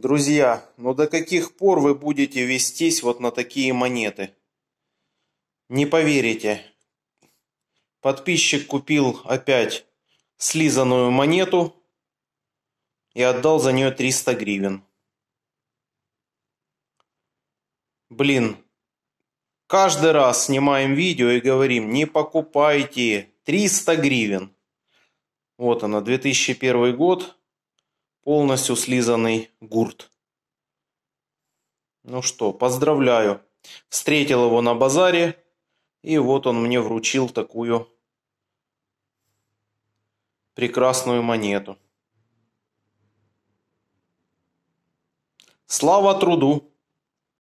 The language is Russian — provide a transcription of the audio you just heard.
Друзья, но до каких пор вы будете вестись вот на такие монеты? Не поверите. Подписчик купил опять слизанную монету и отдал за нее 300 гривен. Блин, каждый раз снимаем видео и говорим, не покупайте 300 гривен. Вот она, 2001 год полностью слизанный гурт. Ну что, поздравляю. Встретил его на базаре. И вот он мне вручил такую прекрасную монету. Слава труду!